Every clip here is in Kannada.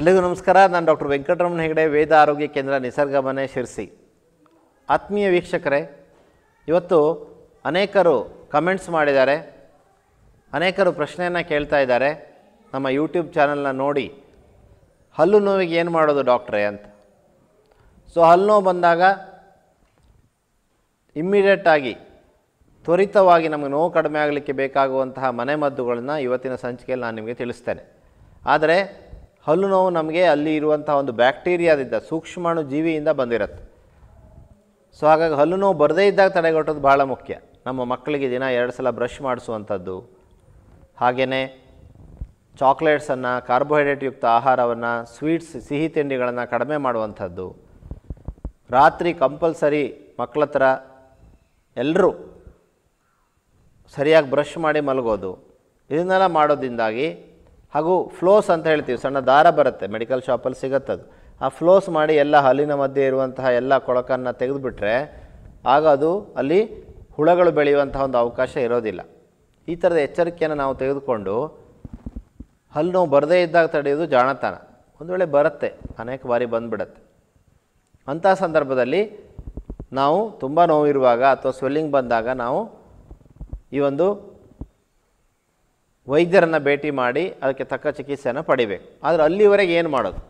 ಎಲ್ಲರಿಗೂ ನಮಸ್ಕಾರ ನಾನು ಡಾಕ್ಟರ್ ವೆಂಕಟರಮಣ ಹೆಗಡೆ ವೇದ ಆರೋಗ್ಯ ಕೇಂದ್ರ ನಿಸರ್ಗ ಮನೆ ಶಿರ್ಸಿ ಆತ್ಮೀಯ ವೀಕ್ಷಕರೇ ಇವತ್ತು ಅನೇಕರು ಕಮೆಂಟ್ಸ್ ಮಾಡಿದ್ದಾರೆ ಅನೇಕರು ಪ್ರಶ್ನೆಯನ್ನು ಕೇಳ್ತಾ ಇದ್ದಾರೆ ನಮ್ಮ ಯೂಟ್ಯೂಬ್ ಚಾನಲ್ನ ನೋಡಿ ಹಲ್ಲು ನೋವಿಗೆ ಏನು ಮಾಡೋದು ಡಾಕ್ಟ್ರೇ ಅಂತ ಸೊ ಹಲ್ಲು ನೋವು ಬಂದಾಗ ಇಮ್ಮಿಡಿಯೇಟಾಗಿ ತ್ವರಿತವಾಗಿ ನಮಗೆ ನೋವು ಕಡಿಮೆ ಆಗಲಿಕ್ಕೆ ಬೇಕಾಗುವಂತಹ ಮನೆಮದ್ದುಗಳನ್ನು ಇವತ್ತಿನ ಸಂಚಿಕೆಯಲ್ಲಿ ನಾನು ನಿಮಗೆ ತಿಳಿಸ್ತೇನೆ ಆದರೆ ಹಲ್ಲು ನೋವು ನಮಗೆ ಅಲ್ಲಿ ಇರುವಂಥ ಒಂದು ಬ್ಯಾಕ್ಟೀರಿಯಾದಿಂದ ಸೂಕ್ಷ್ಮಾಣು ಜೀವಿಯಿಂದ ಬಂದಿರುತ್ತೆ ಸೊ ಹಾಗಾಗಿ ಹಲ್ಲು ನೋವು ಬರದೇ ಇದ್ದಾಗ ತಡೆಗಟ್ಟೋದು ಭಾಳ ಮುಖ್ಯ ನಮ್ಮ ಮಕ್ಕಳಿಗೆ ದಿನ ಎರಡು ಸಲ ಬ್ರಷ್ ಮಾಡಿಸುವಂಥದ್ದು ಹಾಗೆಯೇ ಚಾಕ್ಲೇಟ್ಸನ್ನು ಕಾರ್ಬೋಹೈಡ್ರೇಟ್ ಯುಕ್ತ ಆಹಾರವನ್ನು ಸ್ವೀಟ್ಸ್ ಸಿಹಿ ತಿಂಡಿಗಳನ್ನು ಕಡಿಮೆ ಮಾಡುವಂಥದ್ದು ರಾತ್ರಿ ಕಂಪಲ್ಸರಿ ಮಕ್ಕಳ ಹತ್ರ ಎಲ್ಲರೂ ಸರಿಯಾಗಿ ಬ್ರಷ್ ಮಾಡಿ ಮಲಗೋದು ಇದನ್ನೆಲ್ಲ ಮಾಡೋದ್ರಿಂದಾಗಿ ಹಾಗೂ ಫ್ಲೋಸ್ ಅಂತ ಹೇಳ್ತೀವಿ ಸಣ್ಣ ದಾರ ಬರುತ್ತೆ ಮೆಡಿಕಲ್ ಶಾಪಲ್ಲಿ ಅದು ಆ ಫ್ಲೋಸ್ ಮಾಡಿ ಎಲ್ಲ ಹಲ್ಲಿನ ಮಧ್ಯೆ ಇರುವಂತಹ ಎಲ್ಲ ಕೊಳಕನ್ನು ತೆಗೆದುಬಿಟ್ರೆ ಆಗ ಅದು ಅಲ್ಲಿ ಹುಳಗಳು ಬೆಳೆಯುವಂತಹ ಒಂದು ಅವಕಾಶ ಇರೋದಿಲ್ಲ ಈ ಥರದ ಎಚ್ಚರಿಕೆಯನ್ನು ನಾವು ತೆಗೆದುಕೊಂಡು ಹಲ್ಲು ನೋವು ಬರದೇ ಇದ್ದಾಗ ತಡೆಯೋದು ಜಾಣತನ ಒಂದು ವೇಳೆ ಬರುತ್ತೆ ಅನೇಕ ಬಾರಿ ಬಂದುಬಿಡತ್ತೆ ಅಂಥ ಸಂದರ್ಭದಲ್ಲಿ ನಾವು ತುಂಬ ನೋವಿರುವಾಗ ಅಥವಾ ಸ್ವೆಲ್ಲಿಂಗ್ ಬಂದಾಗ ನಾವು ಈ ಒಂದು ವೈದ್ಯರನ್ನು ಭೇಟಿ ಮಾಡಿ ಅದಕ್ಕೆ ತಕ್ಕ ಚಿಕಿತ್ಸೆಯನ್ನು ಪಡಿಬೇಕು ಆದರೆ ಅಲ್ಲಿವರೆಗೆ ಏನು ಮಾಡೋದು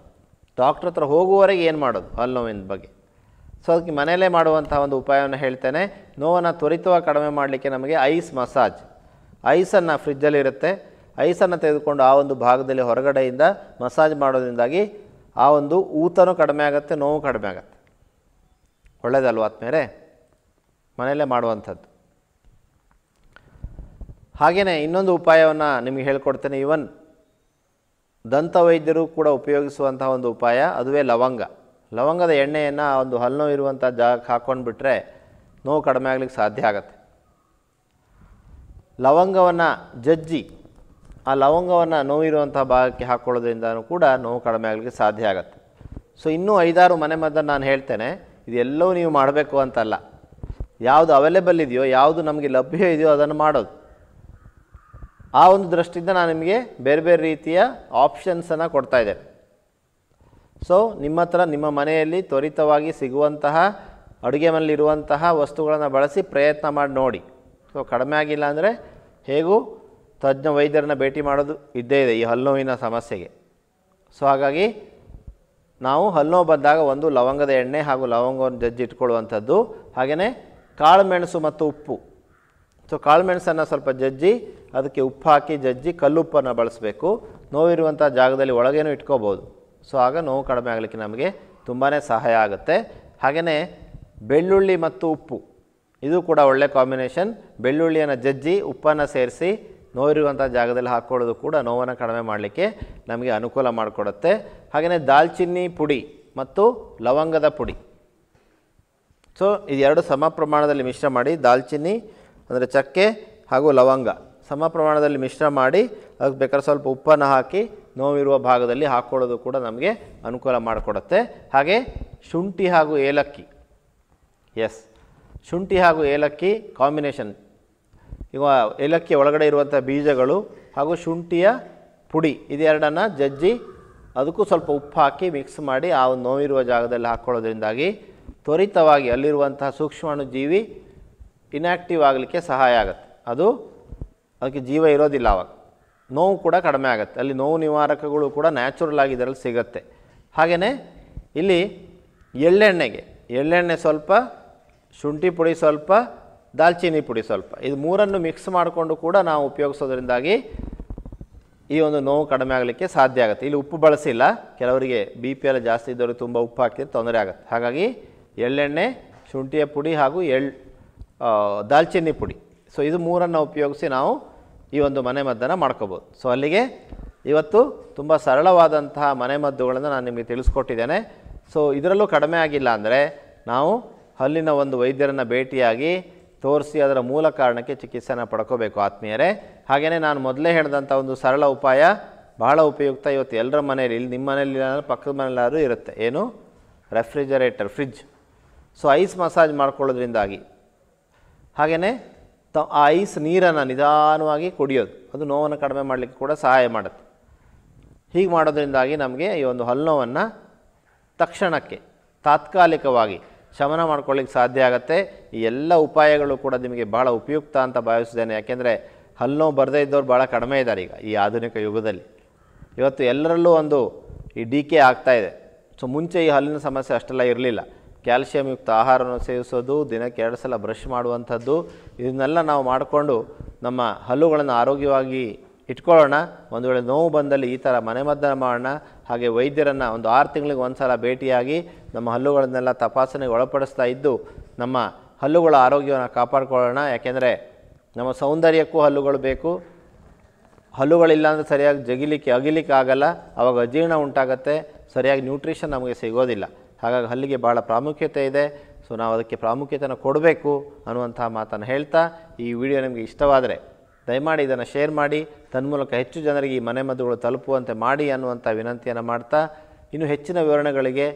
ಡಾಕ್ಟ್ರ್ ಹತ್ರ ಹೋಗುವವರೆಗೆ ಏನು ಮಾಡೋದು ಹಲ್ಲು ನೋವಿನ ಬಗ್ಗೆ ಸೊ ಅದಕ್ಕೆ ಮನೆಯಲ್ಲೇ ಮಾಡುವಂಥ ಒಂದು ಉಪಾಯವನ್ನು ಹೇಳ್ತೇನೆ ನೋವನ್ನು ತ್ವರಿತವಾಗಿ ಕಡಿಮೆ ಮಾಡಲಿಕ್ಕೆ ನಮಗೆ ಐಸ್ ಮಸಾಜ್ ಐಸನ್ನು ಫ್ರಿಜ್ಜಲ್ಲಿರುತ್ತೆ ಐಸನ್ನು ತೆಗೆದುಕೊಂಡು ಆ ಒಂದು ಭಾಗದಲ್ಲಿ ಹೊರಗಡೆಯಿಂದ ಮಸಾಜ್ ಮಾಡೋದ್ರಿಂದಾಗಿ ಆ ಒಂದು ಊತನೂ ಕಡಿಮೆ ಆಗುತ್ತೆ ನೋವು ಕಡಿಮೆ ಆಗುತ್ತೆ ಒಳ್ಳೆಯದಲ್ವ ಆತ್ಮೇರೆ ಮನೆಯಲ್ಲೇ ಮಾಡುವಂಥದ್ದು ಹಾಗೆಯೇ ಇನ್ನೊಂದು ಉಪಾಯವನ್ನು ನಿಮಗೆ ಹೇಳ್ಕೊಡ್ತೇನೆ ಇವನ್ ವೈದ್ಯರು ಕೂಡ ಉಪಯೋಗಿಸುವಂತಹ ಒಂದು ಉಪಾಯ ಅದುವೇ ಲವಂಗ ಲವಂಗದ ಎಣ್ಣೆಯನ್ನು ಒಂದು ಹಲ್ಲು ಇರುವಂಥ ಜಾಗಕ್ಕೆ ಹಾಕ್ಕೊಂಡು ಬಿಟ್ಟರೆ ನೋವು ಕಡಿಮೆ ಆಗಲಿಕ್ಕೆ ಸಾಧ್ಯ ಆಗತ್ತೆ ಲವಂಗವನ್ನು ಜಜ್ಜಿ ಆ ಲವಂಗವನ್ನು ನೋವಿರುವಂಥ ಭಾಗಕ್ಕೆ ಹಾಕ್ಕೊಳ್ಳೋದ್ರಿಂದ ಕೂಡ ನೋವು ಕಡಿಮೆ ಆಗಲಿಕ್ಕೆ ಸಾಧ್ಯ ಆಗುತ್ತೆ ಸೊ ಇನ್ನೂ ಐದಾರು ಮನೆ ಮದ್ದನ್ನು ನಾನು ಹೇಳ್ತೇನೆ ಇದೆಲ್ಲವೂ ನೀವು ಮಾಡಬೇಕು ಅಂತಲ್ಲ ಯಾವುದು ಅವೈಲೇಬಲ್ ಇದೆಯೋ ಯಾವುದು ನಮಗೆ ಲಭ್ಯ ಇದೆಯೋ ಅದನ್ನು ಮಾಡೋದು ಆ ಒಂದು ದೃಷ್ಟಿಯಿಂದ ನಾನು ನಿಮಗೆ ಬೇರೆ ಬೇರೆ ರೀತಿಯ ಆಪ್ಷನ್ಸನ್ನು ಕೊಡ್ತಾ ಇದ್ದೇನೆ ಸೊ ನಿಮ್ಮ ಹತ್ರ ನಿಮ್ಮ ಮನೆಯಲ್ಲಿ ತ್ವರಿತವಾಗಿ ಸಿಗುವಂತಹ ಅಡುಗೆ ಮನೆಯಲ್ಲಿರುವಂತಹ ವಸ್ತುಗಳನ್ನು ಬಳಸಿ ಪ್ರಯತ್ನ ಮಾಡಿ ನೋಡಿ ಸೊ ಕಡಿಮೆ ಆಗಿಲ್ಲ ಅಂದರೆ ಹೇಗೂ ತಜ್ಞ ವೈದ್ಯರನ್ನ ಭೇಟಿ ಮಾಡೋದು ಇದ್ದೇ ಇದೆ ಈ ಹಲ್ಲುನೋವಿನ ಸಮಸ್ಯೆಗೆ ಸೊ ಹಾಗಾಗಿ ನಾವು ಹಲ್ಲುನೋವು ಬಂದಾಗ ಒಂದು ಲವಂಗದ ಎಣ್ಣೆ ಹಾಗೂ ಲವಂಗವನ್ನು ಇಟ್ಕೊಳ್ಳುವಂಥದ್ದು ಹಾಗೆಯೇ ಕಾಳುಮೆಣಸು ಮತ್ತು ಉಪ್ಪು ಸೊ ಕಾಳುಮೆಣಸನ್ನು ಸ್ವಲ್ಪ ಜಜ್ಜಿ ಅದಕ್ಕೆ ಉಪ್ಪು ಹಾಕಿ ಜಜ್ಜಿ ಕಲ್ಲುಪ್ಪನ್ನು ಬಳಸಬೇಕು ನೋವಿರುವಂಥ ಜಾಗದಲ್ಲಿ ಒಳಗೇನೂ ಇಟ್ಕೋಬೋದು ಸೊ ಆಗ ನೋವು ಕಡಿಮೆ ಆಗಲಿಕ್ಕೆ ನಮಗೆ ತುಂಬಾ ಸಹಾಯ ಆಗುತ್ತೆ ಹಾಗೆಯೇ ಬೆಳ್ಳುಳ್ಳಿ ಮತ್ತು ಉಪ್ಪು ಇದು ಕೂಡ ಒಳ್ಳೆ ಕಾಂಬಿನೇಷನ್ ಬೆಳ್ಳುಳ್ಳಿಯನ್ನು ಜಜ್ಜಿ ಉಪ್ಪನ್ನು ಸೇರಿಸಿ ನೋವಿರುವಂಥ ಜಾಗದಲ್ಲಿ ಹಾಕ್ಕೊಳ್ಳೋದು ಕೂಡ ನೋವನ್ನು ಕಡಿಮೆ ಮಾಡಲಿಕ್ಕೆ ನಮಗೆ ಅನುಕೂಲ ಮಾಡಿಕೊಡುತ್ತೆ ಹಾಗೆಯೇ ದಾಲ್ಚಿನ್ನಿ ಪುಡಿ ಮತ್ತು ಲವಂಗದ ಪುಡಿ ಸೊ ಇದೆರಡು ಸಮ ಪ್ರಮಾಣದಲ್ಲಿ ಮಿಶ್ರ ಮಾಡಿ ದಾಲ್ಚಿನ್ನಿ ಅಂದರೆ ಚಕ್ಕೆ ಹಾಗೂ ಲವಂಗ ಸಮ ಪ್ರಮಾಣದಲ್ಲಿ ಮಿಶ್ರ ಮಾಡಿ ಅದಕ್ಕೆ ಬೇಕಾದ್ರೆ ಸ್ವಲ್ಪ ಉಪ್ಪನ್ನು ಹಾಕಿ ನೋವಿರುವ ಭಾಗದಲ್ಲಿ ಹಾಕ್ಕೊಳ್ಳೋದು ಕೂಡ ನಮಗೆ ಅನುಕೂಲ ಮಾಡಿಕೊಡುತ್ತೆ ಹಾಗೆ ಶುಂಠಿ ಹಾಗೂ ಏಲಕ್ಕಿ ಎಸ್ ಶುಂಠಿ ಹಾಗೂ ಏಲಕ್ಕಿ ಕಾಂಬಿನೇಷನ್ ಈಗ ಏಲಕ್ಕಿ ಒಳಗಡೆ ಇರುವಂಥ ಬೀಜಗಳು ಹಾಗೂ ಶುಂಠಿಯ ಪುಡಿ ಇದೆರಡನ್ನು ಜಜ್ಜಿ ಅದಕ್ಕೂ ಸ್ವಲ್ಪ ಉಪ್ಪು ಹಾಕಿ ಮಿಕ್ಸ್ ಮಾಡಿ ಆ ನೋವಿರುವ ಜಾಗದಲ್ಲಿ ಹಾಕ್ಕೊಳ್ಳೋದ್ರಿಂದಾಗಿ ತ್ವರಿತವಾಗಿ ಅಲ್ಲಿರುವಂತಹ ಸೂಕ್ಷ್ಮಾಣು ಜೀವಿ ಇನ್ಯಾಕ್ಟಿವ್ ಆಗಲಿಕ್ಕೆ ಸಹಾಯ ಆಗುತ್ತೆ ಅದು ಅದಕ್ಕೆ ಜೀವ ಇರೋದಿಲ್ಲ ಅವಾಗ ನೋವು ಕೂಡ ಕಡಿಮೆ ಆಗುತ್ತೆ ಅಲ್ಲಿ ನೋವು ನಿವಾರಕಗಳು ಕೂಡ ನ್ಯಾಚುರಲ್ ಆಗಿ ಇದರಲ್ಲಿ ಸಿಗುತ್ತೆ ಹಾಗೆಯೇ ಇಲ್ಲಿ ಎಳ್ಳೆಣ್ಣೆಗೆ ಎಳ್ಳೆಣ್ಣೆ ಸ್ವಲ್ಪ ಶುಂಠಿ ಪುಡಿ ಸ್ವಲ್ಪ ದಾಲ್ಚೀನಿ ಪುಡಿ ಸ್ವಲ್ಪ ಇದು ಮೂರನ್ನು ಮಿಕ್ಸ್ ಮಾಡಿಕೊಂಡು ಕೂಡ ನಾವು ಉಪಯೋಗಿಸೋದ್ರಿಂದಾಗಿ ಈ ಒಂದು ನೋವು ಕಡಿಮೆ ಆಗಲಿಕ್ಕೆ ಸಾಧ್ಯ ಆಗುತ್ತೆ ಇಲ್ಲಿ ಉಪ್ಪು ಬಳಸಿಲ್ಲ ಕೆಲವರಿಗೆ ಬಿ ಪಿ ಎಲ್ಲ ಜಾಸ್ತಿ ಇದ್ದವ್ರಿಗೆ ತುಂಬ ಉಪ್ಪು ಹಾಕಿದ್ರೆ ತೊಂದರೆ ಆಗುತ್ತೆ ಹಾಗಾಗಿ ಎಳ್ಳೆಣ್ಣೆ ಶುಂಠಿಯ ಪುಡಿ ಹಾಗೂ ಎಳ್ಳು ದಾಲ್ಚಿನ್ನಿ ಪುಡಿ ಸೊ ಇದು ಮೂರನ್ನು ಉಪಯೋಗಿಸಿ ನಾವು ಈ ಒಂದು ಮನೆಮದ್ದನ್ನು ಮಾಡ್ಕೋಬೋದು ಸೊ ಅಲ್ಲಿಗೆ ಇವತ್ತು ತುಂಬ ಸರಳವಾದಂತಹ ಮನೆಮದ್ದುಗಳನ್ನು ನಾನು ನಿಮಗೆ ತಿಳಿಸ್ಕೊಟ್ಟಿದ್ದೇನೆ ಸೊ ಇದರಲ್ಲೂ ಕಡಿಮೆ ಆಗಿಲ್ಲ ಅಂದರೆ ನಾವು ಅಲ್ಲಿನ ಒಂದು ವೈದ್ಯರನ್ನು ಭೇಟಿಯಾಗಿ ತೋರಿಸಿ ಅದರ ಮೂಲ ಕಾರಣಕ್ಕೆ ಚಿಕಿತ್ಸೆನ ಪಡ್ಕೋಬೇಕು ಆತ್ಮೀಯರೇ ಹಾಗೆಯೇ ನಾನು ಮೊದಲೇ ಹೇಳಿದಂಥ ಒಂದು ಸರಳ ಉಪಾಯ ಬಹಳ ಉಪಯುಕ್ತ ಇವತ್ತು ಎಲ್ಲರ ಮನೆಯಲ್ಲಿ ಇಲ್ಲಿ ನಿಮ್ಮ ಮನೇಲಿ ಪಕ್ಕದ ಮನೆಯಲ್ಲಾದರೂ ಇರುತ್ತೆ ಏನು refrigerator fridge so ice massage ಮಾಡ್ಕೊಳ್ಳೋದ್ರಿಂದಾಗಿ ಹಾಗೆಯೇ ತ ಆ ಐಸ್ ನೀರನ್ನು ನಿಧಾನವಾಗಿ ಕುಡಿಯೋದು ಅದು ನೋವನ್ನು ಕಡಿಮೆ ಮಾಡಲಿಕ್ಕೆ ಕೂಡ ಸಹಾಯ ಮಾಡುತ್ತೆ ಹೀಗೆ ಮಾಡೋದ್ರಿಂದಾಗಿ ನಮಗೆ ಈ ಒಂದು ಹಲ್ಲುನೋವನ್ನು ತಕ್ಷಣಕ್ಕೆ ತಾತ್ಕಾಲಿಕವಾಗಿ ಶಮನ ಮಾಡ್ಕೊಳ್ಳಿಕ್ಕೆ ಸಾಧ್ಯ ಆಗುತ್ತೆ ಈ ಎಲ್ಲ ಉಪಾಯಗಳು ಕೂಡ ನಿಮಗೆ ಭಾಳ ಉಪಯುಕ್ತ ಅಂತ ಭಾವಿಸಿದ್ದೇನೆ ಯಾಕೆಂದರೆ ಹಲ್ಲುನೋವು ಬರದೇ ಇದ್ದವ್ರು ಭಾಳ ಕಡಿಮೆ ಇದ್ದಾರೆ ಈಗ ಈ ಆಧುನಿಕ ಯುಗದಲ್ಲಿ ಇವತ್ತು ಎಲ್ಲರಲ್ಲೂ ಒಂದು ಈ ಡಿ ಕೆ ಆಗ್ತಾಯಿದೆ ಸೊ ಮುಂಚೆ ಈ ಹಲ್ಲಿನ ಸಮಸ್ಯೆ ಅಷ್ಟೆಲ್ಲ ಇರಲಿಲ್ಲ ಕ್ಯಾಲ್ಸಿಯಂ ಯುಕ್ತ ಆಹಾರವನ್ನು ಸೇವಿಸೋದು ದಿನಕ್ಕೆ ಎರಡು ಸಲ ಬ್ರಷ್ ಮಾಡುವಂಥದ್ದು ಇದನ್ನೆಲ್ಲ ನಾವು ಮಾಡಿಕೊಂಡು ನಮ್ಮ ಹಲ್ಲುಗಳನ್ನು ಆರೋಗ್ಯವಾಗಿ ಇಟ್ಕೊಳ್ಳೋಣ ಒಂದು ವೇಳೆ ನೋವು ಬಂದಲ್ಲಿ ಈ ಥರ ಮನೆಮದ್ದನ ಮಾಡೋಣ ಹಾಗೆ ವೈದ್ಯರನ್ನು ಒಂದು ಆರು ತಿಂಗಳಿಗೆ ಒಂದು ಸಲ ಭೇಟಿಯಾಗಿ ನಮ್ಮ ಹಲ್ಲುಗಳನ್ನೆಲ್ಲ ತಪಾಸಣೆಗೆ ಒಳಪಡಿಸ್ತಾ ಇದ್ದು ನಮ್ಮ ಹಲ್ಲುಗಳ ಆರೋಗ್ಯವನ್ನು ಕಾಪಾಡಿಕೊಳ್ಳೋಣ ಯಾಕೆಂದರೆ ನಮ್ಮ ಸೌಂದರ್ಯಕ್ಕೂ ಹಲ್ಲುಗಳು ಬೇಕು ಹಲ್ಲುಗಳಿಲ್ಲ ಅಂದರೆ ಸರಿಯಾಗಿ ಜಗಿಲಿಕ್ಕೆ ಅಗಿಲಿಕ್ಕೆ ಆಗಲ್ಲ ಅವಾಗ ಅಜೀರ್ಣ ಉಂಟಾಗತ್ತೆ ಸರಿಯಾಗಿ ನ್ಯೂಟ್ರಿಷನ್ ನಮಗೆ ಸಿಗೋದಿಲ್ಲ ಹಾಗಾಗಿ ಅಲ್ಲಿಗೆ ಭಾಳ ಪ್ರಾಮುಖ್ಯತೆ ಇದೆ ಸೊ ನಾವು ಅದಕ್ಕೆ ಪ್ರಾಮುಖ್ಯತೆಯನ್ನು ಕೊಡಬೇಕು ಅನ್ನುವಂಥ ಮಾತನ್ನು ಹೇಳ್ತಾ ಈ ವಿಡಿಯೋ ನಿಮಗೆ ಇಷ್ಟವಾದರೆ ದಯಮಾಡಿ ಇದನ್ನು ಶೇರ್ ಮಾಡಿ ತನ್ಮೂಲಕ ಹೆಚ್ಚು ಜನರಿಗೆ ಈ ಮನೆಮದ್ದುಗಳು ತಲುಪುವಂತೆ ಮಾಡಿ ಅನ್ನುವಂಥ ವಿನಂತಿಯನ್ನು ಮಾಡ್ತಾ ಇನ್ನು ಹೆಚ್ಚಿನ ವಿವರಣೆಗಳಿಗೆ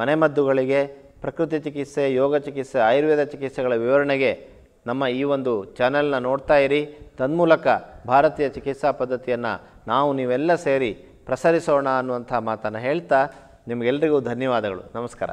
ಮನೆಮದ್ದುಗಳಿಗೆ ಪ್ರಕೃತಿ ಚಿಕಿತ್ಸೆ ಯೋಗ ಚಿಕಿತ್ಸೆ ಆಯುರ್ವೇದ ಚಿಕಿತ್ಸೆಗಳ ವಿವರಣೆಗೆ ನಮ್ಮ ಈ ಒಂದು ಚಾನೆಲ್ನ ನೋಡ್ತಾ ಇರಿ ತನ್ಮೂಲಕ ಭಾರತೀಯ ಚಿಕಿತ್ಸಾ ಪದ್ಧತಿಯನ್ನು ನಾವು ನೀವೆಲ್ಲ ಸೇರಿ ಪ್ರಸರಿಸೋಣ ಅನ್ನುವಂಥ ಮಾತನ್ನು ಹೇಳ್ತಾ ನಿಮಗೆಲ್ಲರಿಗೂ ಧನ್ಯವಾದಗಳು ನಮಸ್ಕಾರ